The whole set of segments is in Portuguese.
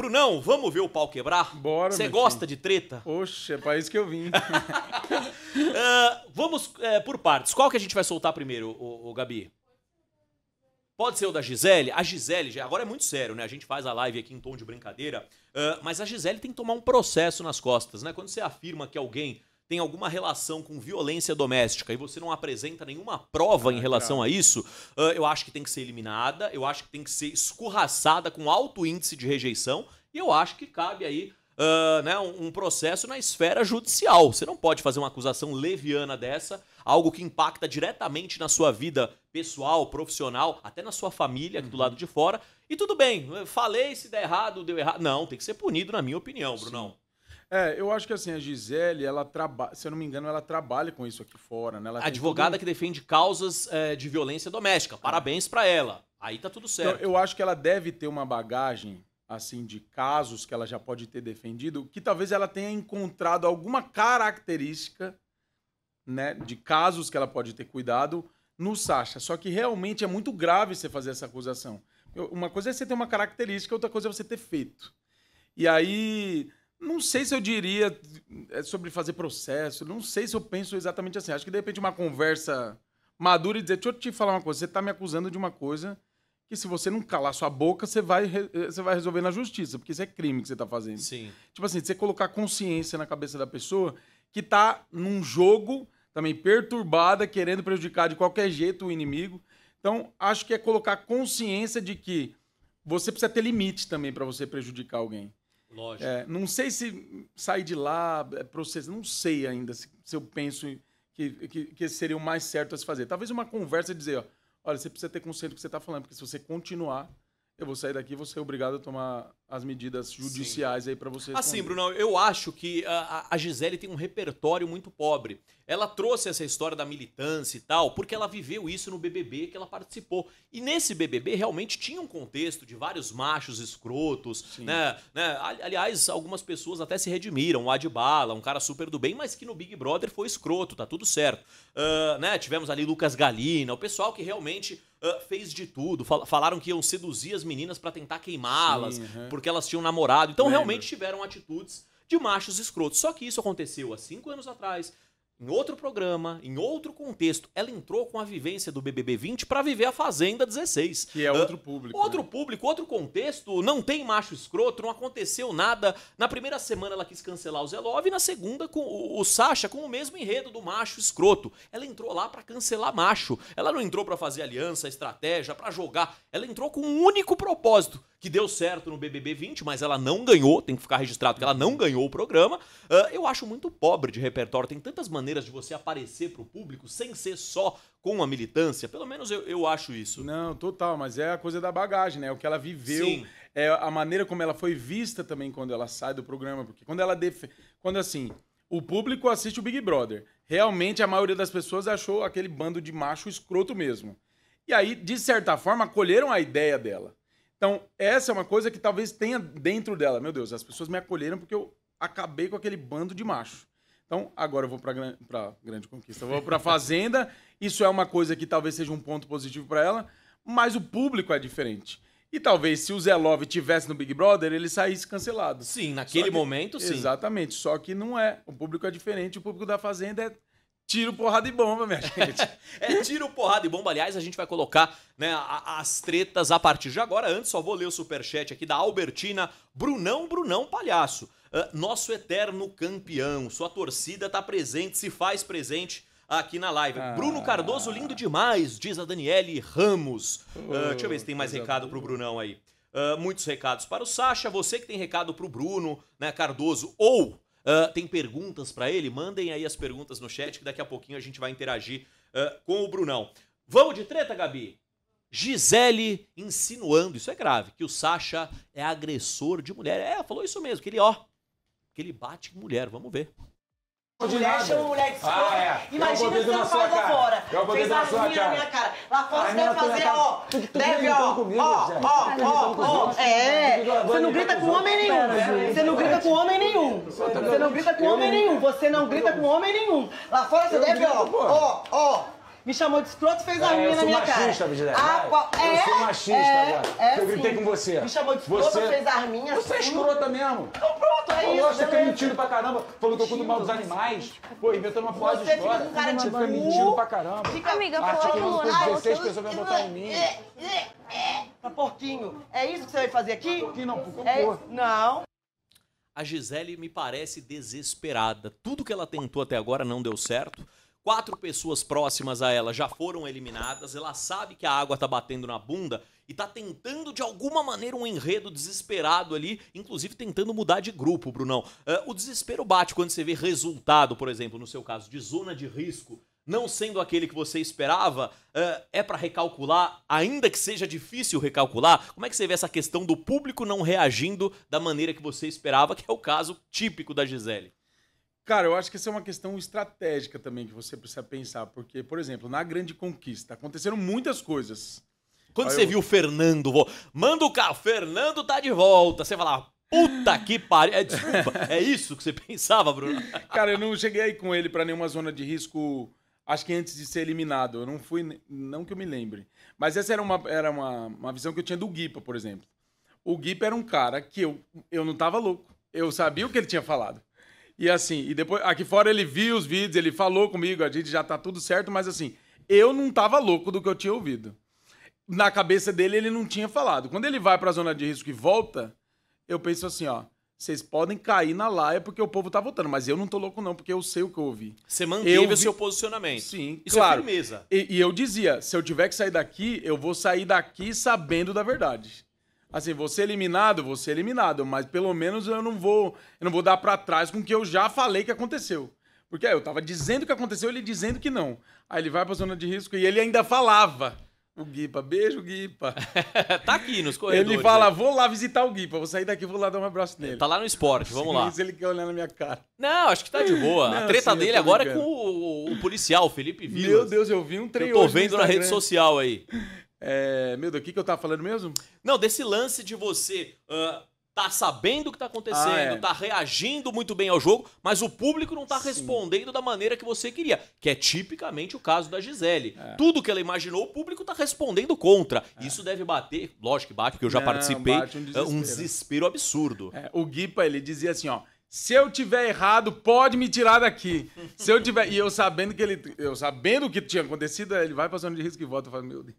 Brunão, vamos ver o pau quebrar? Bora, Você gosta filho. de treta? Oxe, é pra isso que eu vim. uh, vamos é, por partes. Qual que a gente vai soltar primeiro, o, o Gabi? Pode ser o da Gisele? A Gisele, agora é muito sério, né? A gente faz a live aqui em tom de brincadeira, uh, mas a Gisele tem que tomar um processo nas costas, né? Quando você afirma que alguém tem alguma relação com violência doméstica e você não apresenta nenhuma prova ah, em é relação claro. a isso, uh, eu acho que tem que ser eliminada, eu acho que tem que ser escorraçada com alto índice de rejeição e eu acho que cabe aí uh, né, um, um, processo na esfera judicial. Você não pode fazer uma acusação leviana dessa, algo que impacta diretamente na sua vida pessoal, profissional, até na sua família, uhum. do lado de fora. E tudo bem, falei se der errado, deu errado. Não, tem que ser punido, na minha opinião, Brunão. É, eu acho que assim, a Gisele, ela trabalha, se eu não me engano, ela trabalha com isso aqui fora, né? Ela Advogada que defende causas é, de violência doméstica. Ah. Parabéns para ela. Aí tá tudo então, certo. Então, eu acho que ela deve ter uma bagagem assim de casos que ela já pode ter defendido, que talvez ela tenha encontrado alguma característica, né, de casos que ela pode ter cuidado no Sacha. Só que realmente é muito grave você fazer essa acusação. Uma coisa é você ter uma característica, outra coisa é você ter feito. E aí não sei se eu diria é, sobre fazer processo, não sei se eu penso exatamente assim. Acho que de repente uma conversa madura e dizer: deixa eu te falar uma coisa, você está me acusando de uma coisa que se você não calar sua boca, você vai, eh, você vai resolver na justiça, porque isso é crime que você está fazendo. Sim. Tipo assim, você colocar consciência na cabeça da pessoa que está num jogo também perturbada, querendo prejudicar de qualquer jeito o inimigo. Então, acho que é colocar consciência de que você precisa ter limite também para você prejudicar alguém. Lógico. É, não sei se sair de lá, é, processo, não sei ainda se, se eu penso que, que, que, seria o mais certo a se fazer. Talvez uma conversa e dizer, ó, olha, você precisa ter consciência do que você está falando, porque se você continuar, eu vou sair daqui e vou ser é obrigado a tomar as medidas judiciais Sim. aí para vocês. Assim, Bruno, eu acho que a, a Gisele tem um repertório muito pobre. Ela trouxe essa história da militância e tal, porque ela viveu isso no BBB que ela participou. E nesse BBB realmente tinha um contexto de vários machos escrotos, né, né? Aliás, algumas pessoas até se redimiram. O Adbala, um cara super do bem, mas que no Big Brother foi escroto, tá tudo certo. Uh, né? Tivemos ali Lucas Galina, o pessoal que realmente uh, fez de tudo. Falaram que iam seduzir as meninas para tentar queimá-las, uhum porque elas tinham namorado. Então, Lembra. realmente tiveram atitudes de machos escrotos. Só que isso aconteceu há cinco anos atrás, em outro programa, em outro contexto. Ela entrou com a vivência do BBB 20 para viver a Fazenda 16. Que é outro ah, público. Uh, outro né? público, outro contexto. Não tem macho escroto, não aconteceu nada. Na primeira semana ela quis cancelar o Zelov e na segunda com o, o Sasha com o mesmo enredo do macho escroto. Ela entrou lá para cancelar macho. Ela não entrou para fazer aliança, estratégia, para jogar. Ela entrou com um único propósito, que deu certo no BBB 20, mas ela não ganhou. Tem que ficar registrado que ela não ganhou o programa. Uh, eu acho muito pobre de repertório. Tem tantas maneiras maneiras de você aparecer para o público sem ser só com a militância. Pelo menos eu, eu acho isso. Não, total, mas é a coisa da bagagem, né? É o que ela viveu, Sim. é a maneira como ela foi vista também quando ela sai do programa, porque quando ela def... quando assim, o público assiste o Big Brother. Realmente a maioria das pessoas achou aquele bando de macho escroto mesmo. E aí, de certa forma, acolheram a ideia dela. Então, essa é uma coisa que talvez tenha dentro dela. Meu Deus, as pessoas me acolheram porque eu acabei com aquele bando de macho. Então, agora eu vou para a Grande Conquista, eu vou para a Fazenda. Isso é uma coisa que talvez seja um ponto positivo para ela, mas o público é diferente. E talvez se o Zé Love tivesse no Big Brother, ele saísse cancelado. Sim, naquele que... momento, sim. Exatamente, só que não é. O público é diferente, o público da Fazenda é tiro, porrada e bomba, minha gente. é tiro, porrada e bomba. Aliás, a gente vai colocar né, as tretas a partir de agora. Antes, só vou ler o superchat aqui da Albertina. Brunão, Brunão, palhaço uh, nosso eterno campeão. Sua torcida está presente, se faz presente aqui na live. Ah. Bruno Cardoso, lindo demais, diz a Daniele Ramos. Oh, uh, deixa eu ver se tem mais recado para o Brunão aí. Uh, muitos recados para o Sasha, Você que tem recado para o Bruno, né, Cardoso, ou uh, tem perguntas para ele, mandem aí as perguntas no chat que daqui a pouquinho a gente vai interagir uh, com o Brunão. Vamos de treta, Gabi? Gisele insinuando, isso é grave, que o Sasha é agressor de mulher. É, falou isso mesmo, que ele, ó, porque ele bate em mulher, vamos ver. Mulher chama mulher de escrota. Ah, é. Imagina se eu faz lá fora. Eu vou Fez arzinha na, na minha cara. Lá fora você deve fazer, tá ó. Deve, ó. Ó, ó, ó, tá ó. É. Você não grita com homem nenhum. Você não grita com homem nenhum. Você não grita com homem nenhum. Você não grita com homem nenhum. Lá fora você deve, ó. Ó, ó. Me chamou de escroto e fez a unha na minha machista, cara. Ah, qual... é? Eu sou ah, é? machista, é, agora. É, eu gritei com você. Me chamou de escroto, você... fez a minha. Você é assim. escrota mesmo. Então pronto gosta, fica mentindo pra caramba, Falou que eu cuido mal dos animais. Pô, inventando uma porra de história. Fica cara de fica mentindo pra caramba. Fica, Amiga, foi o Luna. 16 pessoas vão botar em mim. Pra é, é, é. tá porquinho. É isso que você vai fazer aqui? Tá porquinho não, porquinho. É, não. A Gisele me parece desesperada. Tudo que ela tentou até agora não deu certo. Quatro pessoas próximas a ela já foram eliminadas. Ela sabe que a água tá batendo na bunda e tá tentando de alguma maneira um enredo desesperado ali, inclusive tentando mudar de grupo, Brunão. Uh, o desespero bate quando você vê resultado, por exemplo, no seu caso, de zona de risco não sendo aquele que você esperava, é, é para recalcular, ainda que seja difícil recalcular? Como é que você vê essa questão do público não reagindo da maneira que você esperava, que é o caso típico da Gisele? Cara, eu acho que essa é uma questão estratégica também que você precisa pensar, porque, por exemplo, na Grande Conquista aconteceram muitas coisas. Quando Aí você eu... viu o Fernando, vo... manda o carro, Fernando tá de volta. Você fala, Puta que pariu. É, desculpa, é isso que você pensava, Bruno? Cara, eu não cheguei com ele para nenhuma zona de risco, acho que antes de ser eliminado. Eu não fui, não que eu me lembre. Mas essa era uma, era uma, uma visão que eu tinha do Guipa, por exemplo. O Guipa era um cara que eu, eu não tava louco. Eu sabia o que ele tinha falado. E assim, e depois, aqui fora ele viu os vídeos, ele falou comigo, a gente já tá tudo certo, mas assim, eu não tava louco do que eu tinha ouvido na cabeça dele ele não tinha falado. Quando ele vai para a zona de risco e volta, eu penso assim, ó, vocês podem cair na laia porque o povo tá votando, mas eu não tô louco não, porque eu sei o que eu ouvi. Você manteve vi... o seu posicionamento. Sim, Isso é claro. é firmeza. E, e eu dizia, se eu tiver que sair daqui, eu vou sair daqui sabendo da verdade. Assim, você eliminado, você eliminado, mas pelo menos eu não vou, eu não vou dar para trás com o que eu já falei que aconteceu. Porque aí é, eu tava dizendo que aconteceu, ele dizendo que não. Aí ele vai pra zona de risco e ele ainda falava o Guipa. Beijo, Guipa. tá aqui nos corredores. Ele fala, né? vou lá visitar o Guipa, vou sair daqui, vou lá dar um abraço nele. Tá lá no esporte, vamos lá. Se ele quer olhar na minha cara. Não, acho que tá de boa. Não, a treta sim, dele agora é brincando. é com o, o policial, Felipe Vila. Meu Deus, eu vi um treino. Eu tô vendo na rede social aí. É, meu Deus, o que, que eu tava falando mesmo? Não, desse lance de você. Uh, tá sabendo o que tá acontecendo, ah, é. tá reagindo muito bem ao jogo, mas o público não tá Sim. respondendo da maneira que você queria, que é tipicamente o caso da Gisele. É. Tudo que ela imaginou, o público tá respondendo contra. É. Isso deve bater, lógico que bate, porque eu já não, participei, é um desespero. um desespero, absurdo. É, o Guipa, ele dizia assim, ó, se eu tiver errado, pode me tirar daqui. Se eu tiver. E eu sabendo que ele. Eu sabendo o que tinha acontecido, ele vai passando de risco e volta. Eu falo, meu Deus.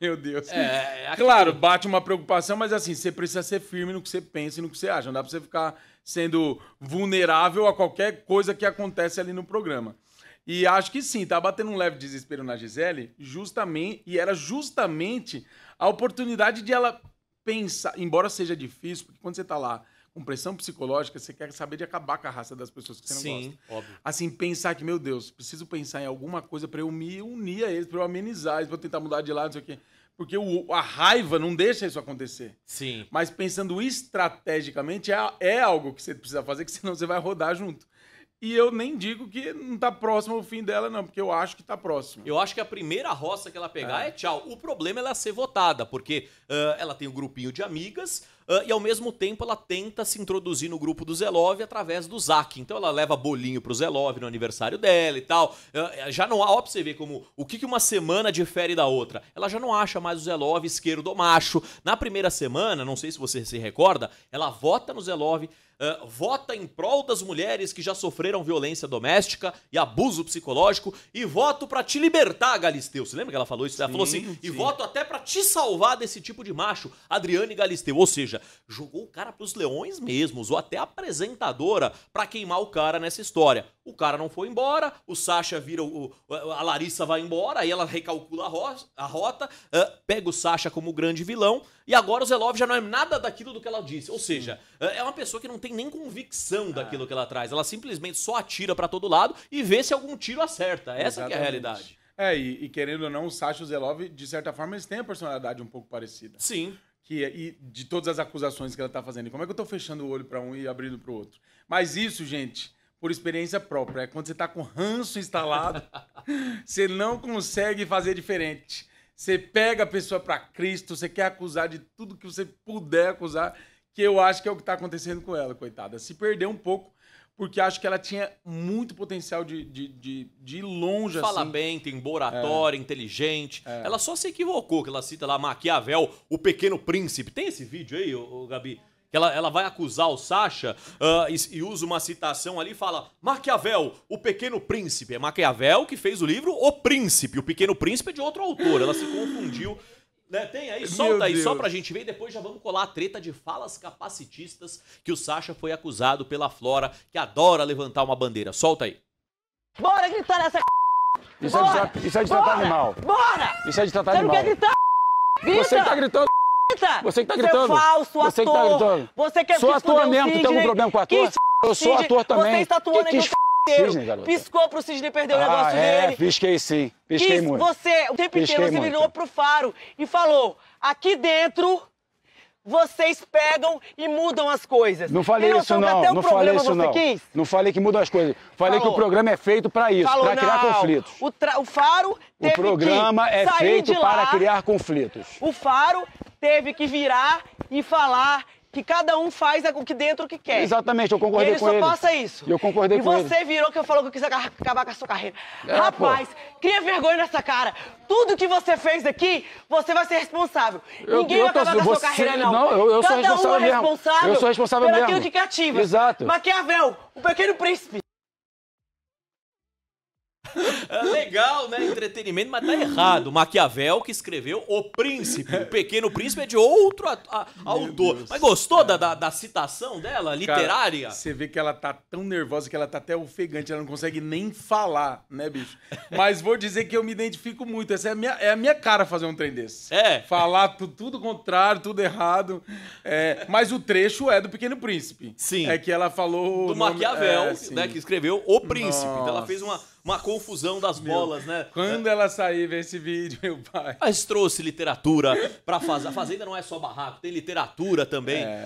Meu Deus. É, é, é Claro, bate uma preocupação, mas assim, você precisa ser firme no que você pensa e no que você acha. Não dá pra você ficar sendo vulnerável a qualquer coisa que acontece ali no programa. E acho que sim, tá batendo um leve desespero na Gisele, justamente, e era justamente a oportunidade de ela pensar, embora seja difícil, porque quando você tá lá com pressão psicológica, você quer saber de acabar com a raça das pessoas que você não Sim, gosta. Óbvio. Assim, pensar que, meu Deus, preciso pensar em alguma coisa para eu me unir a eles, para eu amenizar eles, para tentar mudar de lado, não sei o quê. Porque o, a raiva não deixa isso acontecer. Sim. Mas pensando estrategicamente, é, é algo que você precisa fazer, que senão você vai rodar junto. E eu nem digo que não tá próximo ao fim dela, não, porque eu acho que tá próximo. Eu acho que a primeira roça que ela pegar é, é tchau. O problema é ela ser votada, porque uh, ela tem um grupinho de amigas, Uh, e ao mesmo tempo ela tenta se introduzir no grupo do Zelov através do Zack. Então ela leva bolinho pro Zelov no aniversário dela e tal. Uh, já não há, ó, pra você ver como o que, que uma semana difere da outra. Ela já não acha mais o Zelov isqueiro do macho. Na primeira semana, não sei se você se recorda, ela vota no Zelov, Uh, vota em prol das mulheres que já sofreram violência doméstica e abuso psicológico e voto para te libertar, Galisteu. Você lembra que ela falou isso? Sim, ela falou assim: sim. e voto até para te salvar desse tipo de macho, Adriane Galisteu. Ou seja, jogou o cara pros leões mesmos, ou até apresentadora para queimar o cara nessa história. O cara não foi embora, o Sasha vira o, a Larissa vai embora, aí ela recalcula a, ro a rota, uh, pega o Sasha como grande vilão e agora o Zelov já não é nada daquilo do que ela disse. Ou seja, uh, é uma pessoa que não tem tem nem convicção daquilo ah. que ela traz. Ela simplesmente só atira para todo lado e vê se algum tiro acerta. Essa é a realidade. É, e, e, querendo ou não, o Sasha e Zelov, de certa forma, eles têm a personalidade um pouco parecida. Sim. Que, é, e de todas as acusações que ela tá fazendo. Como é que eu tô fechando o olho para um e abrindo para o outro? Mas isso, gente, por experiência própria. É quando você tá com ranço instalado, você não consegue fazer diferente. Você pega a pessoa para Cristo, você quer acusar de tudo que você puder acusar que eu acho que é o que está acontecendo com ela, coitada. Se perdeu um pouco, porque acho que ela tinha muito potencial de, de, de, de ir longe Fala assim. bem, tem boa oratória, é. inteligente. É. Ela só se equivocou, que ela cita lá Maquiavel, o Pequeno Príncipe. Tem esse vídeo aí, ô, ô Gabi? Que ela, ela vai acusar o Sacha uh, e, e, usa uma citação ali e fala: Maquiavel, o Pequeno Príncipe. É Maquiavel que fez o livro O Príncipe. O Pequeno Príncipe é de outro autor. Ela se confundiu. Né, tem aí, solta Meu aí Deus. só pra gente ver e depois já vamos colar a treta de falas capacitistas que o Sacha foi acusado pela Flora, que adora levantar uma bandeira. Solta aí. Bora gritar nessa c... Isso, bora, é de, isso é de bora, tratar animal. Bora! Isso é de tratar Você animal. Você não quer gritar? Você que tá gritando. Você que tá gritando. Você é falso, ator. Você que tá gritando. Você quer Sou ator mesmo, um tem algum problema com ator? Eu sou ator também. Você está atuando que, que inteiro. Piscou pro Cisne perder ah, o negócio é, dele. Pisquei sim, pisquei Pis, muito. Você, o tempo pisquei inteiro, você virou pro faro e falou: aqui dentro vocês pegam e mudam as coisas. Não falei não isso, não. Não falei isso, não. Não falei que mudam as coisas. Falei Falou. que o programa é feito para isso, para criar conflitos. O, o Faro teve O programa é feito para criar conflitos. O Faro teve que virar e falar que cada um faz o que dentro que quer. Exatamente, eu concordei ele com ele. Ele só passa isso. E eu concordei e com ele. E você virou que eu falou que eu quis acabar com a sua carreira. É, Rapaz, pô. cria vergonha nessa cara. Tudo que você fez aqui, você vai ser responsável. Eu, Ninguém eu vai acabar com a sua carreira, não. não eu, eu cada sou responsável um é responsável mesmo. Eu sou responsável pelo mesmo. que ativa. Exato. Maquiavel, o pequeno príncipe. É legal, né? Entretenimento, mas tá errado. Maquiavel que escreveu O Príncipe. O Pequeno Príncipe é de outro a, a, autor. Deus, mas gostou da, da, da, citação dela, literária? você vê que ela tá tão nervosa que ela tá até ofegante, ela não consegue nem falar, né, bicho? Mas vou dizer que eu me identifico muito. Essa é a minha, é a minha cara fazer um trem desse. É. Falar tudo contrário, tudo errado. É, mas o trecho é do Pequeno Príncipe. Sim. É que ela falou. Do nome, Maquiavel, é, né? Que escreveu O Príncipe. Nossa. Então ela fez uma uma confusão das Meu, bolas, né? Quando é. ela sair ver esse vídeo, meu pai. Mas trouxe literatura pra fazer. A fazenda não é só barraco, tem literatura também. É.